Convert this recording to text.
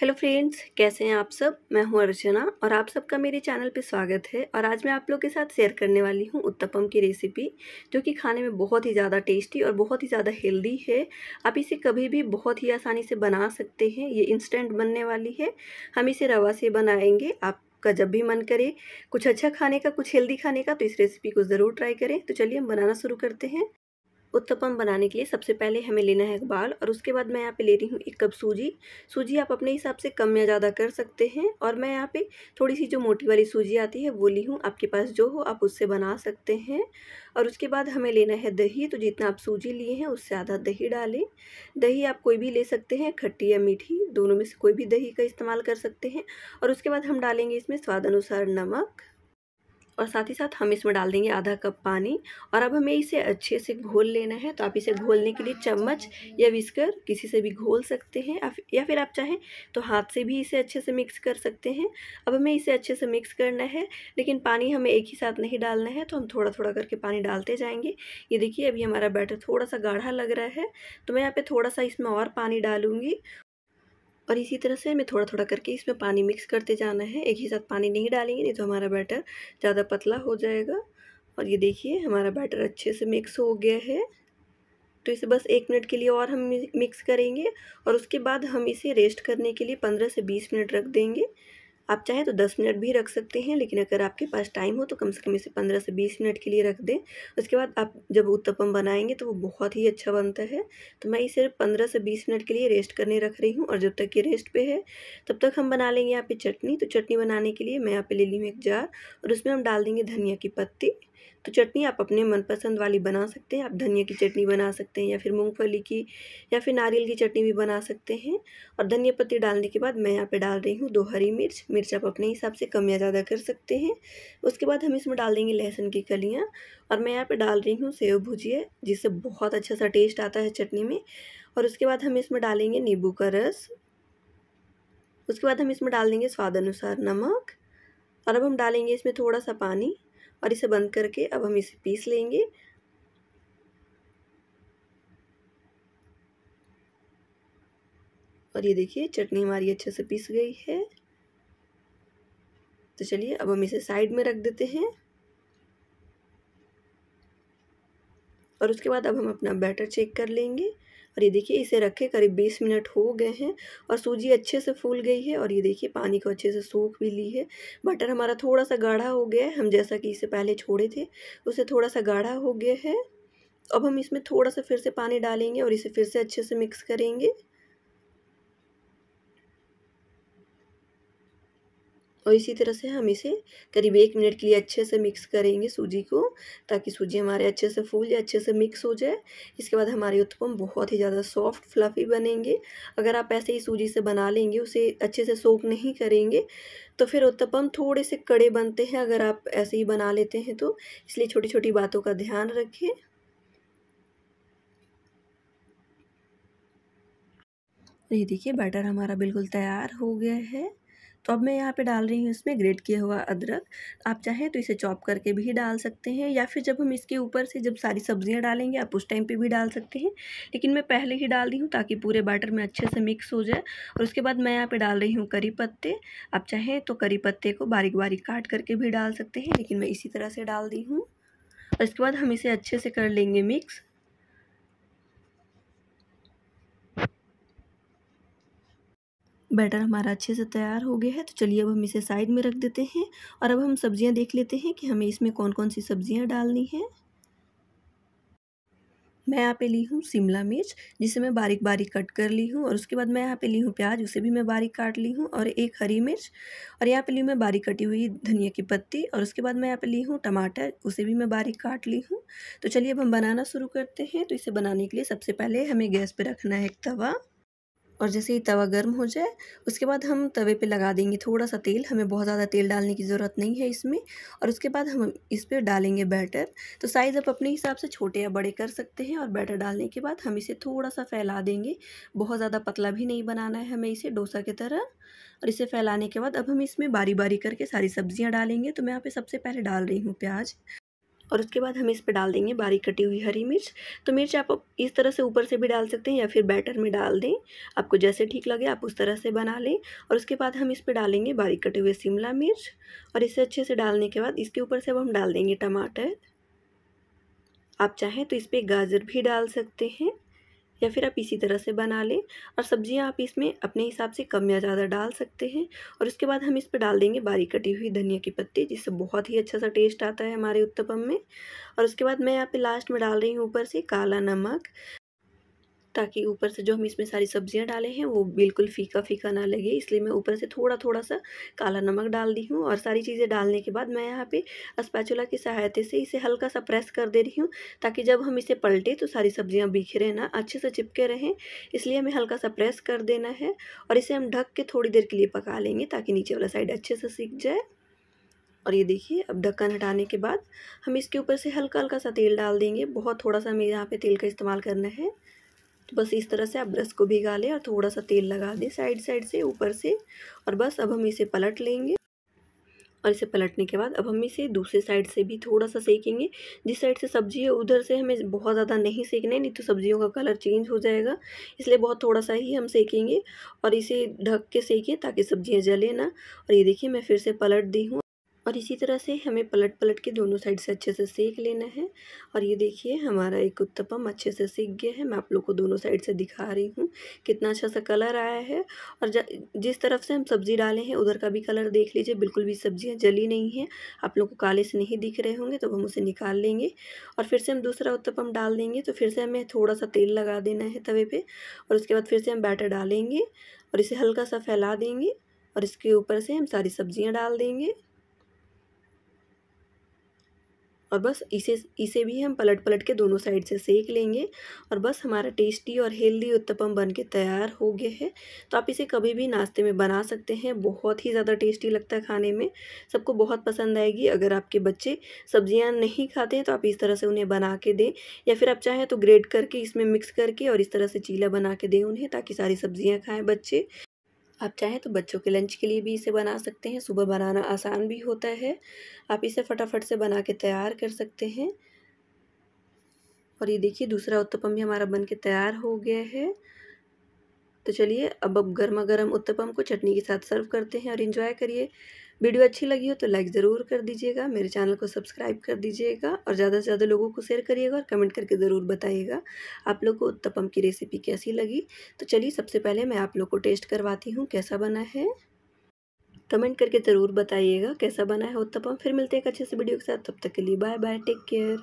hello friends कैसे हैं आप सब मैं हूं अर्चना और आप सबका मेरे चैनल पर स्वागत है और आज मैं आप लोग के साथ शेयर करने वाली हूं उत्तपम की रेसिपी जो कि खाने में बहुत ही ज़्यादा टेस्टी और बहुत ही ज़्यादा हेल्दी है आप इसे कभी भी बहुत ही आसानी से बना सकते हैं ये इंस्टेंट बनने वाली है हम इसे रवा से बनाएंगे आपका जब भी मन करे कुछ अच्छा खाने का कुछ हेल्दी खाने का तो इस रेसिपी को ज़रूर ट्राई करें तो चलिए हम बनाना शुरू करते हैं उत्तपम बनाने के लिए सबसे पहले हमें लेना है अखबार और उसके बाद मैं यहाँ पे ले रही हूँ एक कप सूजी सूजी आप अपने हिसाब से कम या ज़्यादा कर सकते हैं और मैं यहाँ पे थोड़ी सी जो मोटी वाली सूजी आती है वो ली हूँ आपके पास जो हो आप उससे बना सकते हैं और उसके बाद हमें लेना है दही तो जितना आप सूजी लिए हैं उससे आधा दही डालें दही आप कोई भी ले सकते हैं खट्टी या मीठी दोनों में से कोई भी दही का इस्तेमाल कर सकते हैं और उसके बाद हम डालेंगे इसमें स्वाद अनुसार नमक और साथ ही साथ हम इसमें डाल देंगे आधा कप पानी और अब हमें इसे अच्छे से घोल लेना है तो आप इसे घोलने के लिए चम्मच या विस्कर किसी से भी घोल सकते हैं या फिर आप चाहें तो हाथ से भी इसे अच्छे से मिक्स कर सकते हैं अब हमें इसे अच्छे से मिक्स करना है लेकिन पानी हमें एक ही साथ नहीं डालना है तो हम थोड़ा थोड़ा करके पानी डालते जाएंगे ये देखिए अभी हमारा बैटर थोड़ा सा गाढ़ा लग रहा है तो मैं यहाँ पर थोड़ा सा इसमें और पानी डालूंगी और इसी तरह से हमें थोड़ा थोड़ा करके इसमें पानी मिक्स करते जाना है एक ही साथ पानी नहीं डालेंगे नहीं तो हमारा बैटर ज़्यादा पतला हो जाएगा और ये देखिए हमारा बैटर अच्छे से मिक्स हो गया है तो इसे बस एक मिनट के लिए और हम मिक्स करेंगे और उसके बाद हम इसे रेस्ट करने के लिए पंद्रह से बीस मिनट रख देंगे आप चाहे तो दस मिनट भी रख सकते हैं लेकिन अगर आपके पास टाइम हो तो कम से कम इसे पंद्रह से बीस मिनट के लिए रख दें उसके बाद आप जब उत्तपम बनाएंगे तो वो बहुत ही अच्छा बनता है तो मैं इसे पंद्रह से बीस मिनट के लिए रेस्ट करने रख रही हूँ और जब तक ये रेस्ट पे है तब तक हम बना लेंगे यहाँ पे चटनी तो चटनी बनाने के लिए मैं यहाँ पे ले ली हूँ एक जार और उसमें हम डाल देंगे धनिया की पत्ती तो चटनी आप अपने मनपसंद वाली बना सकते हैं आप धनिया की चटनी बना सकते हैं या फिर मूंगफली की या फिर नारियल की चटनी भी बना सकते हैं और धनिया पत्ती डालने के बाद मैं यहाँ पे डाल रही हूँ दो हरी मिर्च मिर्च आप अपने हिसाब से कम या ज़्यादा कर सकते हैं उसके बाद हम इसमें डाल देंगे लहसुन की कलियाँ और मैं यहाँ पर डाल रही हूँ सेव भुजिया जिससे बहुत अच्छा सा टेस्ट आता है चटनी में और उसके बाद हम इसमें डालेंगे नींबू का रस उसके बाद हम इसमें डाल देंगे स्वाद अनुसार नमक और अब हम डालेंगे इसमें थोड़ा सा पानी और इसे बंद करके अब हम इसे पीस लेंगे और ये देखिए चटनी हमारी अच्छे से पीस गई है तो चलिए अब हम इसे साइड में रख देते हैं और उसके बाद अब हम अपना बैटर चेक कर लेंगे और ये देखिए इसे रखे करीब बीस मिनट हो गए हैं और सूजी अच्छे से फूल गई है और ये देखिए पानी को अच्छे से सूख भी ली है बटर हमारा थोड़ा सा गाढ़ा हो गया है हम जैसा कि इसे पहले छोड़े थे उसे थोड़ा सा गाढ़ा हो गया है अब हम इसमें थोड़ा सा फिर से पानी डालेंगे और इसे फिर से अच्छे से मिक्स करेंगे और इसी तरह से हम इसे करीब एक मिनट के लिए अच्छे से मिक्स करेंगे सूजी को ताकि सूजी हमारे अच्छे से फूल या अच्छे से मिक्स हो जाए इसके बाद हमारे उत्पम बहुत ही ज़्यादा सॉफ्ट फ्लफ़ी बनेंगे अगर आप ऐसे ही सूजी से बना लेंगे उसे अच्छे से सोक नहीं करेंगे तो फिर उत्तपम थोड़े से कड़े बनते हैं अगर आप ऐसे ही बना लेते हैं तो इसलिए छोटी छोटी बातों का ध्यान रखें ये देखिए बैटर हमारा बिल्कुल तैयार हो गया है तो अब मैं यहाँ पे डाल रही हूँ इसमें ग्रेट किया हुआ अदरक आप चाहें तो इसे चॉप करके भी डाल सकते हैं या फिर जब हम इसके ऊपर से जब सारी सब्जियाँ डालेंगे आप उस टाइम पे भी डाल सकते हैं लेकिन मैं पहले ही डाल रही हूँ ताकि पूरे बैटर में अच्छे से मिक्स हो जाए और उसके बाद मैं यहाँ पर डाल रही हूँ करी पत्ते आप चाहें तो करी पत्ते को बारीक बारीक काट करके भी डाल सकते हैं लेकिन मैं इसी तरह से डाल दी हूँ और इसके बाद हम इसे अच्छे से कर लेंगे मिक्स बैटर हमारा अच्छे से तैयार हो गया है तो चलिए अब हम इसे साइड में रख देते हैं और अब हम सब्जियां देख लेते हैं कि हमें इसमें कौन कौन सी सब्जियां डालनी हैं मैं यहाँ पे ली हूँ शिमला मिर्च जिसे मैं बारीक बारीक कट कर ली हूँ और उसके बाद मैं यहाँ पे ली हूँ प्याज उसे भी मैं बारीक काट ली हूँ और एक हरी मिर्च और यहाँ पे ली मैं बारीक कटी हुई धनिया की पत्ती और उसके बाद मैं यहाँ पे ली हूँ टमाटर उसे भी मैं बारीक काट ली हूँ तो चलिए अब हम बनाना शुरू करते हैं तो इसे बनाने के लिए सबसे पहले हमें गैस पर रखना है एक तवा और जैसे ही तवा गर्म हो जाए उसके बाद हम तवे पे लगा देंगे थोड़ा सा तेल हमें बहुत ज़्यादा तेल डालने की ज़रूरत नहीं है इसमें और उसके बाद हम इस पर डालेंगे बैटर तो साइज़ आप अपने हिसाब से छोटे या बड़े कर सकते हैं और बैटर डालने के बाद हम इसे थोड़ा सा फैला देंगे बहुत ज़्यादा पतला भी नहीं बनाना है हमें इसे डोसा की तरह और इसे फैलाने के बाद अब हम इसमें बारी बारी करके सारी सब्ज़ियाँ डालेंगे तो मैं यहाँ पे सबसे पहले डाल रही हूँ प्याज और उसके बाद हम इस पर डाल देंगे बारीक कटी हुई हरी मिर्च तो मिर्च आप इस तरह से ऊपर से भी डाल सकते हैं या फिर बैटर में डाल दें आपको जैसे ठीक लगे आप उस तरह से बना लें और उसके बाद हम इस पर डालेंगे बारीक कटे हुए शिमला मिर्च और इसे अच्छे से डालने के बाद इसके ऊपर से अब हम डाल देंगे टमाटर आप चाहें तो इस पर गाजर भी डाल सकते हैं या फिर आप इसी तरह से बना लें और सब्जियां आप इसमें अपने हिसाब से कम या ज़्यादा डाल सकते हैं और उसके बाद हम इस पर डाल देंगे बारीक कटी हुई धनिया की पत्ती जिससे बहुत ही अच्छा सा टेस्ट आता है हमारे उत्तपम में और उसके बाद मैं यहाँ पे लास्ट में डाल रही हूँ ऊपर से काला नमक ताकि ऊपर से जो हम इसमें सारी सब्जियां डाले हैं वो बिल्कुल फीका फीका ना लगे इसलिए मैं ऊपर से थोड़ा थोड़ा सा काला नमक डाल दी हूँ और सारी चीज़ें डालने के बाद मैं यहाँ पे अस्पैचुला की सहायता से इसे हल्का सा प्रेस कर दे रही हूँ ताकि जब हम इसे पलटे तो सारी सब्जियाँ बिखरे ना अच्छे से चिपके रहें इसलिए हमें हल्का सा प्रेस कर देना है और इसे हम ढक के थोड़ी देर के लिए पका लेंगे ताकि नीचे वाला साइड अच्छे से सीख जाए और ये देखिए अब ढक्कन हटाने के बाद हम इसके ऊपर से हल्का हल्का सा तेल डाल देंगे बहुत थोड़ा सा हमें यहाँ पे तेल का इस्तेमाल करना है तो बस इस तरह से आप ब्रश को भिगा लें और थोड़ा सा तेल लगा दें साइड साइड से ऊपर से और बस अब हम इसे पलट लेंगे और इसे पलटने के बाद अब हम इसे दूसरे साइड से भी थोड़ा सा सेकेंगे जिस साइड से सब्जी है उधर से हमें बहुत ज़्यादा नहीं सेकना है नहीं तो सब्जियों का कलर चेंज हो जाएगा इसलिए बहुत थोड़ा सा ही हम सेकेंगे और इसे ढक के सेकें ताकि सब्जियाँ जले ना और ये देखिए मैं फिर से पलट दी हूँ और इसी तरह से हमें पलट पलट के दोनों साइड से अच्छे से सेक लेना है और ये देखिए हमारा एक उत्तपम अच्छे से सीख गया है मैं आप लोग को दोनों साइड से दिखा रही हूँ कितना अच्छा सा कलर आया है और जिस तरफ से हम सब्ज़ी डाले हैं उधर का भी कलर देख लीजिए बिल्कुल भी सब्ज़ियाँ जली नहीं हैं आप लोग को काले से नहीं दिख रहे होंगे तो हम उसे निकाल लेंगे और फिर से हम दूसरा उत्तपम डाल देंगे तो फिर से हमें थोड़ा सा तेल लगा देना है तवे पर और उसके बाद फिर से हम बैटर डालेंगे और इसे हल्का सा फैला देंगे और इसके ऊपर से हम सारी सब्ज़ियाँ डाल देंगे और बस इसे इसे भी हम पलट पलट के दोनों साइड से सेक लेंगे और बस हमारा टेस्टी और हेल्दी उत्तपम बन के तैयार हो गया है तो आप इसे कभी भी नाश्ते में बना सकते हैं बहुत ही ज़्यादा टेस्टी लगता है खाने में सबको बहुत पसंद आएगी अगर आपके बच्चे सब्जियाँ नहीं खाते हैं तो आप इस तरह से उन्हें बना के दें या फिर आप चाहें तो ग्रेड करके इसमें मिक्स करके और इस तरह से चीला बना के दें उन्हें ताकि सारी सब्जियाँ खाएँ बच्चे आप चाहें तो बच्चों के लंच के लिए भी इसे बना सकते हैं सुबह बनाना आसान भी होता है आप इसे फटाफट से बना के तैयार कर सकते हैं और ये देखिए दूसरा उत्तपम भी हमारा बन के तैयार हो गया है तो चलिए अब अब गर्मा गर्म उत्तपम को चटनी के साथ सर्व करते हैं और इन्जॉय करिए वीडियो अच्छी लगी हो तो लाइक ज़रूर कर दीजिएगा मेरे चैनल को सब्सक्राइब कर दीजिएगा और ज़्यादा से ज़्यादा लोगों को शेयर करिएगा और कमेंट करके ज़रूर बताइएगा आप लोग को उत्तपम की रेसिपी कैसी लगी तो चलिए सबसे पहले मैं आप लोग को टेस्ट करवाती हूँ कैसा बना है कमेंट करके ज़रूर बताइएगा कैसा बना है उत्तपम फिर मिलते हैं एक अच्छे से वीडियो के साथ तब तक के लिए बाय बाय टेक केयर